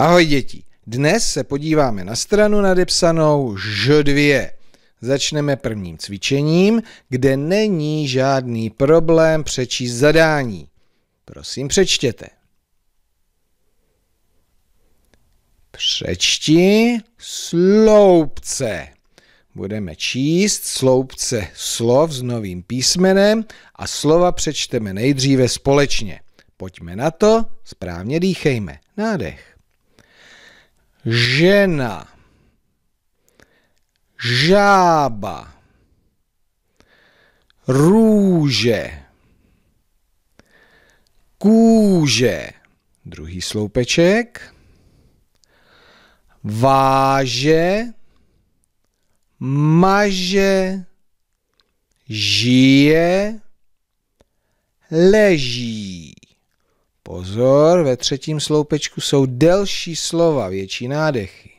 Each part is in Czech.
Ahoj děti, dnes se podíváme na stranu nadepsanou Ž2. Začneme prvním cvičením, kde není žádný problém přečíst zadání. Prosím, přečtěte. Přečti sloupce. Budeme číst sloupce slov s novým písmenem a slova přečteme nejdříve společně. Pojďme na to, správně dýchejme. Nádech žena, žába, růže, kůže, druhý sloupeček, váže, maže, žije, leží. Pozor, ve třetím sloupečku jsou delší slova, větší nádechy.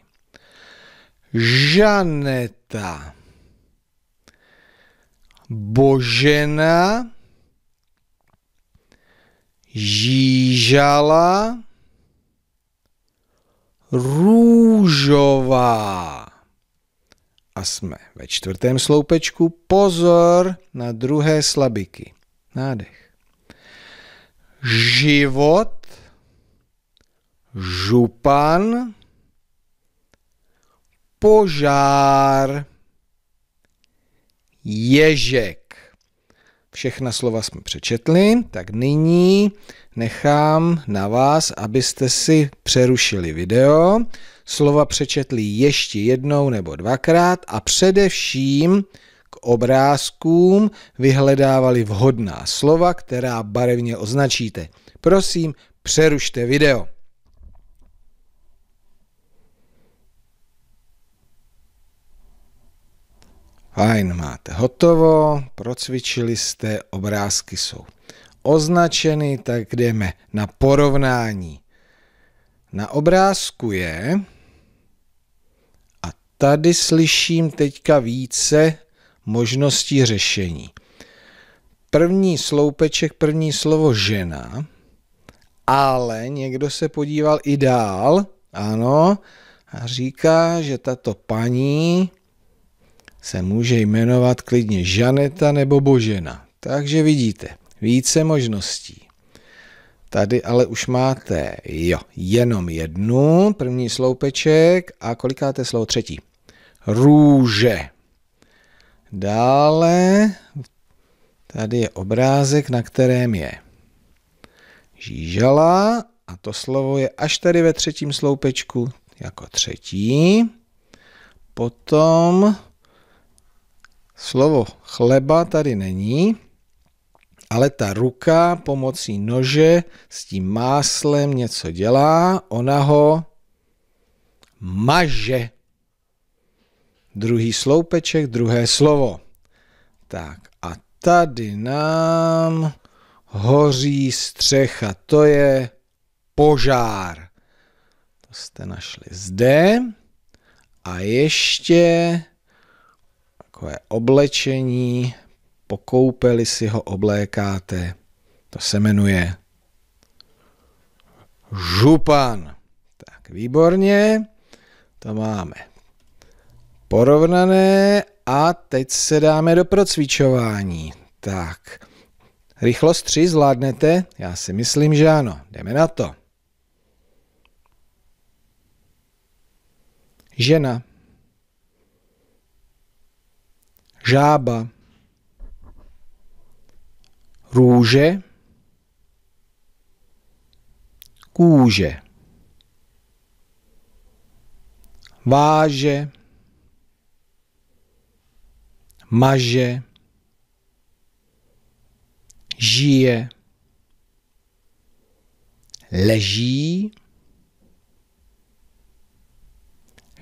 Žaneta. Božena. Žížala. Růžová. A jsme ve čtvrtém sloupečku. Pozor na druhé slabiky. Nádech život, župan, požár, ježek. Všechna slova jsme přečetli, tak nyní nechám na vás, abyste si přerušili video, slova přečetli ještě jednou nebo dvakrát a především k obrázkům vyhledávali vhodná slova, která barevně označíte. Prosím, přerušte video. Fajn, máte hotovo, procvičili jste, obrázky jsou označeny, tak jdeme na porovnání. Na obrázku je, a tady slyším teďka více možností řešení. První sloupeček, první slovo žena, ale někdo se podíval i dál, ano, a říká, že tato paní se může jmenovat klidně Žaneta nebo Božena. Takže vidíte, více možností. Tady ale už máte, jo, jenom jednu, první sloupeček a kolikáte slovo třetí? Růže. Dále tady je obrázek, na kterém je žížala a to slovo je až tady ve třetím sloupečku jako třetí. Potom slovo chleba tady není, ale ta ruka pomocí nože s tím máslem něco dělá, ona ho maže druhý sloupeček, druhé slovo. Tak a tady nám hoří střecha, to je požár. To jste našli zde. A ještě takové oblečení, pokoupeli si ho oblékáte. To se jmenuje župan. Tak výborně, to máme porovnané a teď se dáme do procvičování. Tak, rychlost 3 zvládnete? Já si myslím, že ano. Jdeme na to. Žena. Žába. Růže. Kůže. Váže maže, žije, leží,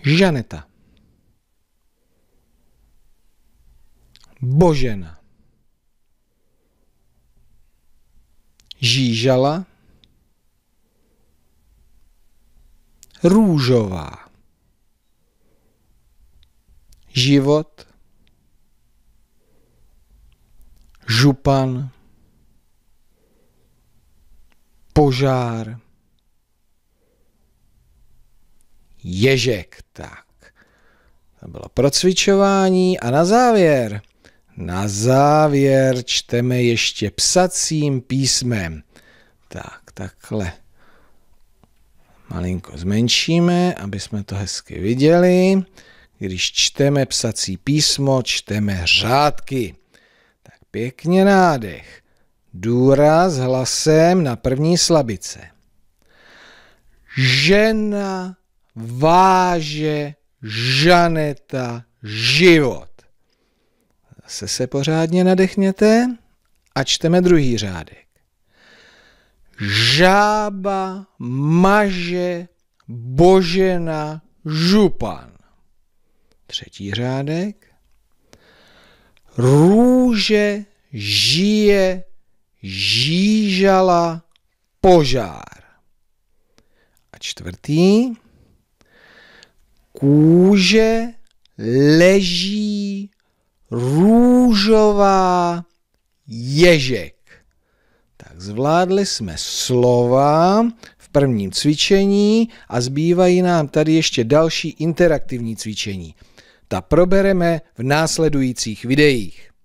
Žaneta, Božena, Žížala, Růžová, Život, župan, požár, ježek. Tak, to bylo procvičování a na závěr, na závěr čteme ještě psacím písmem. Tak, takhle malinko zmenšíme, aby jsme to hezky viděli. Když čteme psací písmo, čteme řádky. Pěkně nádech. Důraz hlasem na první slabice. Žena váže Žaneta život. Se se pořádně nadechněte a čteme druhý řádek. Žába maže Božena župan. Třetí řádek růže, žije, žížala, požár. A čtvrtý, kůže, leží, růžová, ježek. Tak zvládli jsme slova v prvním cvičení a zbývají nám tady ještě další interaktivní cvičení ta probereme v následujících videích.